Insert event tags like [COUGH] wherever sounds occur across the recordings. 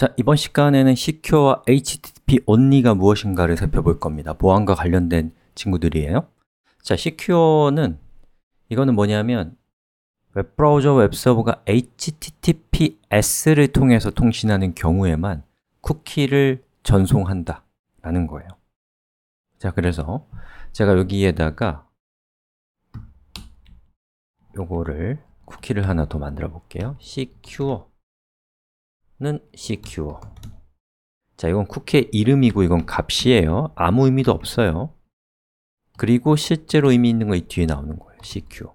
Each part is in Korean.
자, 이번 시간에는 s e c u r e 와 HTTP only가 무엇인가를 살펴볼 겁니다. 보안과 관련된 친구들이에요. 자, c u r e 는 이거는 뭐냐면 웹브라우저 웹서버가 HTTPS를 통해서 통신하는 경우에만 쿠키를 전송한다 라는 거예요. 자, 그래서 제가 여기에다가 요거를 쿠키를 하나 더 만들어 볼게요. secure 는 secure 자, 이건 쿠키의 이름이고 이건 값이에요 아무 의미도 없어요 그리고 실제로 의미 있는 거 이 뒤에 나오는 거예요 secure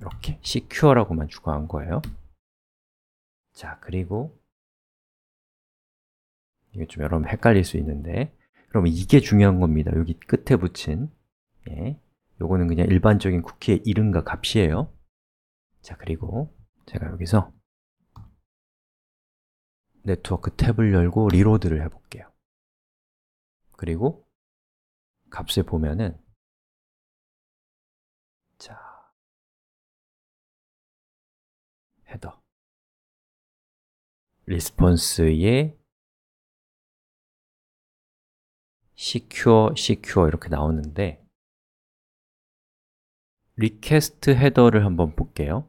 이렇게 secure라고만 추가한 거예요 자, 그리고 이게 좀 여러분 헷갈릴 수 있는데 그럼 이게 중요한 겁니다 여기 끝에 붙인 예, 요거는 그냥 일반적인 쿠키의 이름과 값이에요 자, 그리고 제가 여기서 네트워크 탭을 열고 리로드를 해볼게요 그리고 값을 보면은 자 헤더 리스폰스에 secure, secure 이렇게 나오는데 리퀘스트 헤더를 한번 볼게요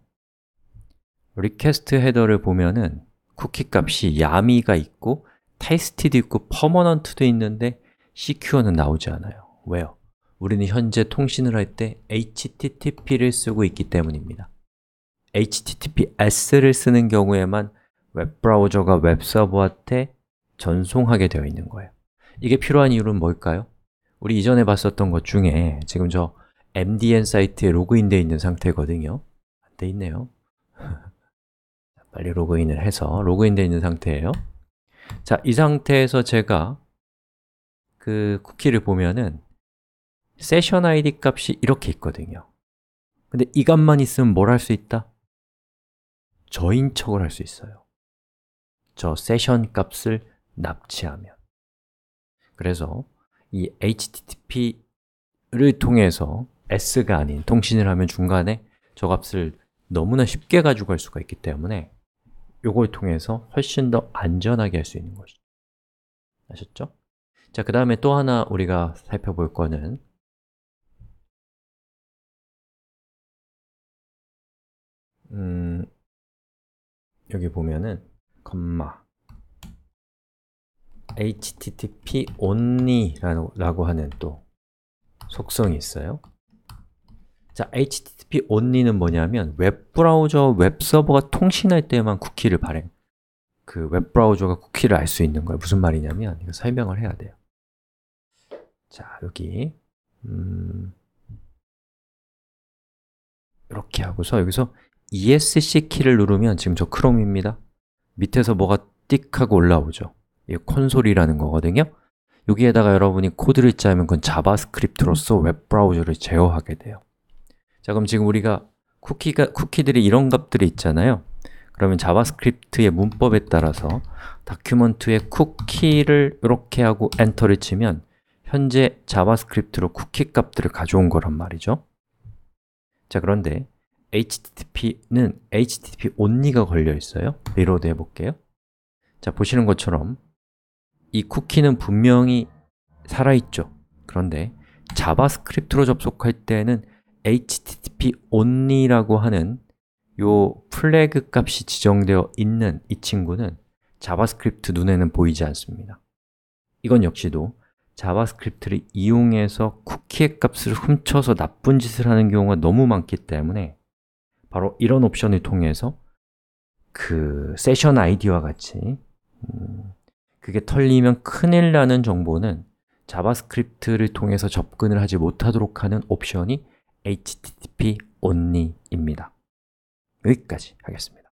리퀘스트 헤더를 보면은 쿠키 값이 야미가 있고 테스티도 있고 퍼머넌트도 있는데 c q 는 나오지 않아요 왜요? 우리는 현재 통신을 할 때 HTTP를 쓰고 있기 때문입니다 HTTPS를 쓰는 경우에만 웹브라우저가 웹서버한테 전송하게 되어 있는 거예요 이게 필요한 이유는 뭘까요? 우리 이전에 봤었던 것 중에 지금 저 MDN 사이트에 로그인되어 있는 상태거든요 안 돼 있네요 [LAUGHS] 빨리 로그인을 해서 로그인되어 있는 상태예요 자, 이 상태에서 제가 그 쿠키를 보면은 세션 ID 값이 이렇게 있거든요 근데 이 값만 있으면 뭘 할 수 있다? 저인척을 할 수 있어요 저 세션 값을 납치하면 그래서 이 HTTP를 통해서 S가 아닌 통신을 하면 중간에 저 값을 너무나 쉽게 가지고 갈 수가 있기 때문에 요걸 통해서 훨씬 더 안전하게 할 수 있는 것이죠 아셨죠? 자, 그 다음에 또 하나 우리가 살펴볼 거는 음, 여기 보면은 컴마 http only라고 하는 또 속성이 있어요 자, HTTP only는 뭐냐면 웹브라우저, 웹서버가 통신할 때만 쿠키를 발행 그 웹브라우저가 쿠키를 알 수 있는 거예요 무슨 말이냐면 이거 설명을 해야 돼요 자, 여기 음, 이렇게 하고서 여기서 ESC 키를 누르면 지금 저 크롬입니다 밑에서 뭐가 띡 하고 올라오죠 이게 콘솔이라는 거거든요 여기에다가 여러분이 코드를 짜면 그건 자바스크립트로서 웹브라우저를 제어하게 돼요 자, 그럼 지금 우리가 쿠키가, 쿠키들이 이런 값들이 있잖아요. 그러면 자바스크립트의 문법에 따라서 다큐먼트의 쿠키를 이렇게 하고 엔터를 치면 현재 자바스크립트로 쿠키 값들을 가져온 거란 말이죠. 자, 그런데 HTTP는 HTTP only가 걸려 있어요. 리로드 해볼게요. 자, 보시는 것처럼 이 쿠키는 분명히 살아있죠. 그런데 자바스크립트로 접속할 때는 http only라고 하는 요 플래그 값이 지정되어 있는 이 친구는 자바스크립트 눈에는 보이지 않습니다 이건 역시도 자바스크립트를 이용해서 쿠키의 값을 훔쳐서 나쁜 짓을 하는 경우가 너무 많기 때문에 바로 이런 옵션을 통해서 그 세션 아이디와 같이 음, 그게 털리면 큰일 나는 정보는 자바스크립트를 통해서 접근을 하지 못하도록 하는 옵션이 http only입니다. 여기까지 하겠습니다.